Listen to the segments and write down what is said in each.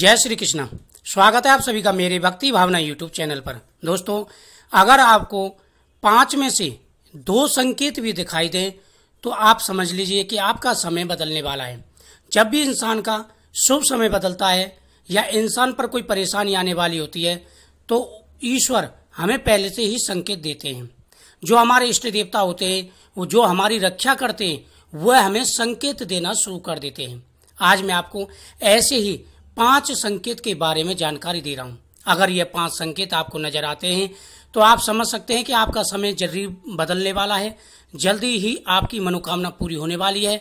जय श्री कृष्णा स्वागत है आप सभी का मेरे भक्ति भावना यूट्यूब चैनल पर दोस्तों अगर आपको पांच में से दो संकेत भी दिखाई दें तो आप समझ लीजिए कि आपका समय बदलने वाला है जब भी इंसान का शुभ समय बदलता है या इंसान पर कोई परेशानी आने वाली होती है तो ईश्वर हमें पहले से ही संकेत देते हैं जो हमारे इष्ट देवता होते हैं वो जो हमारी रक्षा करते हैं वह हमें संकेत देना शुरू कर देते हैं आज मैं आपको ऐसे ही पांच संकेत के बारे में जानकारी दे रहा हूं अगर ये पांच संकेत आपको नजर आते हैं तो आप समझ सकते हैं कि आपका समय जरूरी बदलने वाला है जल्दी ही आपकी मनोकामना पूरी होने वाली है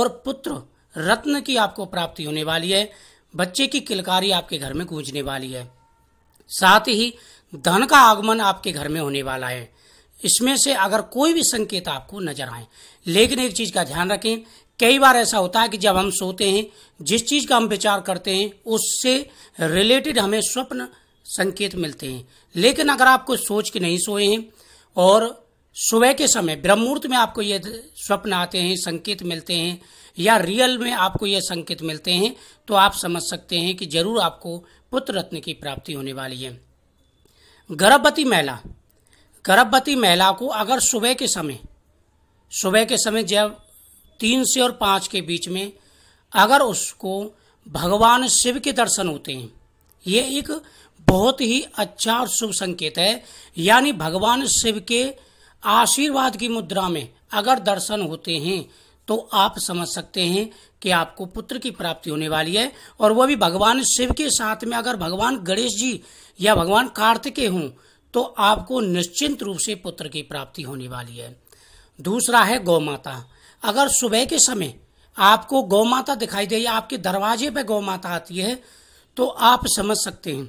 और पुत्र रत्न की आपको प्राप्ति होने वाली है बच्चे की किलकारी आपके घर में गूंजने वाली है साथ ही धन का आगमन आपके घर में होने वाला है इसमें से अगर कोई भी संकेत आपको नजर आए लेकिन एक चीज का ध्यान रखें कई बार ऐसा होता है कि जब हम सोते हैं जिस चीज़ का हम विचार करते हैं उससे रिलेटेड हमें स्वप्न संकेत मिलते हैं लेकिन अगर आप कुछ सोच के नहीं सोए हैं और सुबह के समय ब्रह्मूर्त में आपको ये स्वप्न आते हैं संकेत मिलते हैं या रियल में आपको ये संकेत मिलते हैं तो आप समझ सकते हैं कि जरूर आपको पुत्र रत्न की प्राप्ति होने वाली है गर्भवती महिला गर्भवती महिला को अगर सुबह के समय सुबह के समय जब तीन से और पांच के बीच में अगर उसको भगवान शिव के दर्शन होते हैं ये एक बहुत ही अच्छा और शुभ संकेत है यानी भगवान शिव के आशीर्वाद की मुद्रा में अगर दर्शन होते हैं तो आप समझ सकते हैं कि आपको पुत्र की प्राप्ति होने वाली है और वह भी भगवान शिव के साथ में अगर भगवान गणेश जी या भगवान कार्तिकेय हों तो आपको निश्चिंत रूप से पुत्र की प्राप्ति होने वाली है दूसरा है गौ माता अगर सुबह के समय आपको गौ माता दिखाई दे या आपके दरवाजे पे गौ माता आती है तो आप समझ सकते हैं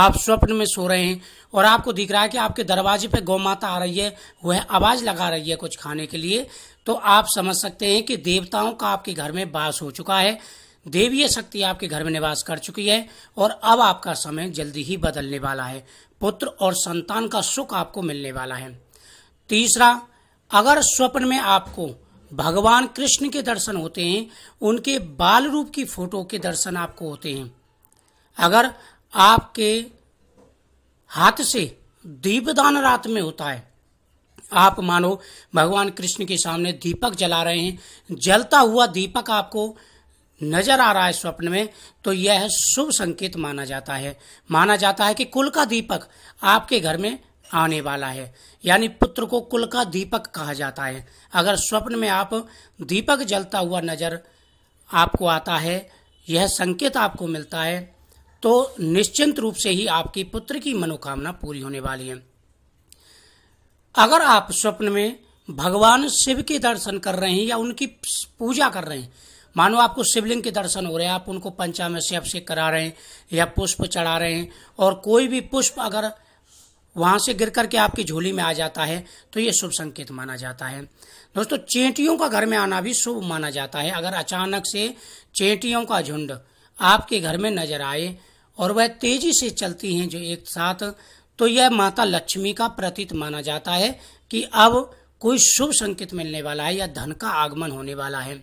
आप स्वप्न में सो रहे हैं और आपको दिख रहा है कि आपके दरवाजे पे गौ माता आ रही है वह आवाज लगा रही है कुछ खाने के लिए तो आप समझ सकते हैं कि देवताओं का आपके घर में वास हो चुका है देवीय शक्ति आपके घर में निवास कर चुकी है और अब आपका समय जल्दी ही बदलने वाला है पुत्र और संतान का सुख आपको मिलने वाला है तीसरा अगर स्वप्न में आपको भगवान कृष्ण के दर्शन होते हैं उनके बाल रूप की फोटो के दर्शन आपको होते हैं अगर आपके हाथ से दीपदान रात में होता है आप मानो भगवान कृष्ण के सामने दीपक जला रहे हैं जलता हुआ दीपक आपको नजर आ रहा है स्वप्न में तो यह शुभ संकेत माना जाता है माना जाता है कि कुल का दीपक आपके घर में आने वाला है यानी पुत्र को कुल का दीपक कहा जाता है अगर स्वप्न में आप दीपक जलता हुआ नजर आपको आता है यह संकेत आपको मिलता है तो निश्चिंत रूप से ही आपकी पुत्र की मनोकामना पूरी होने वाली है अगर आप स्वप्न में भगवान शिव के दर्शन कर रहे हैं या उनकी पूजा कर रहे हैं मानो आपको शिवलिंग के दर्शन हो रहे हैं आप उनको पंचामृत से अभिषेक करा रहे हैं या पुष्प चढ़ा रहे हैं और कोई भी पुष्प अगर वहां से गिर करके आपकी झोली में आ जाता है तो ये शुभ संकेत माना जाता है दोस्तों चेंटियों का घर में आना भी शुभ माना जाता है अगर अचानक से चेंटियों का झुंड आपके घर में नजर आए और वह तेजी से चलती हैं जो एक साथ तो यह माता लक्ष्मी का प्रतीत माना जाता है कि अब कोई शुभ संकेत मिलने वाला है या धन का आगमन होने वाला है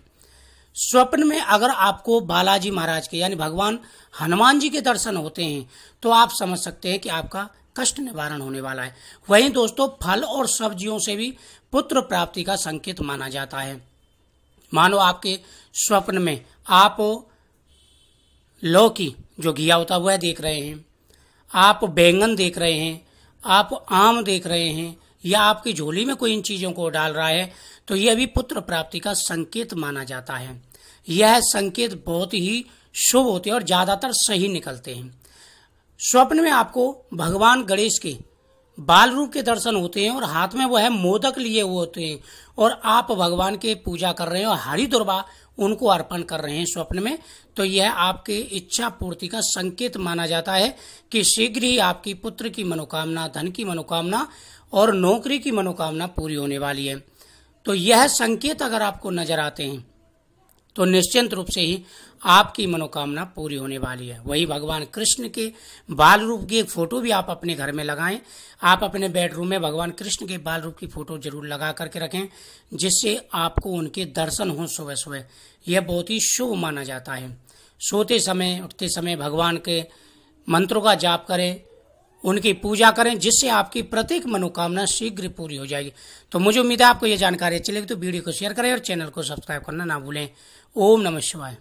स्वप्न में अगर आपको बालाजी महाराज के यानी भगवान हनुमान जी के दर्शन होते हैं तो आप समझ सकते हैं कि आपका कष्ट निवारण होने वाला है वहीं दोस्तों फल और सब्जियों से भी पुत्र प्राप्ति का संकेत माना जाता है मानो आपके स्वप्न में आप लौकी जो घिया होता है वह देख रहे हैं आप बैंगन देख रहे हैं आप आम देख रहे हैं या आपकी झोली में कोई इन चीजों को डाल रहा है तो यह भी पुत्र प्राप्ति का संकेत माना जाता है यह संकेत बहुत ही शुभ होते हैं और ज्यादातर सही निकलते हैं स्वप्न में आपको भगवान गणेश के बाल रूप के दर्शन होते हैं और हाथ में वो है मोदक लिए हुए होते हैं और आप भगवान के पूजा कर रहे हैं और हरि दुर्बा उनको अर्पण कर रहे हैं स्वप्न में तो यह आपके इच्छा पूर्ति का संकेत माना जाता है कि शीघ्र ही आपकी पुत्र की मनोकामना धन की मनोकामना और नौकरी की मनोकामना पूरी होने वाली है तो यह संकेत अगर आपको नजर आते हैं तो निश्चिंत रूप से ही आपकी मनोकामना पूरी होने वाली है वही भगवान कृष्ण के बाल रूप की एक फोटो भी आप अपने घर में लगाएं आप अपने बेडरूम में भगवान कृष्ण के बाल रूप की फोटो जरूर लगा करके रखें जिससे आपको उनके दर्शन हों सुबह सुबह यह बहुत ही शुभ माना जाता है सोते समय उठते समय भगवान के मंत्रों का जाप करें उनकी पूजा करें जिससे आपकी प्रत्येक मनोकामना शीघ्र पूरी हो जाएगी तो मुझे उम्मीद है आपको यह जानकारी अच्छी लगी तो वीडियो को शेयर करें और चैनल को सब्सक्राइब करना ना भूलें ओम नमः शिवाय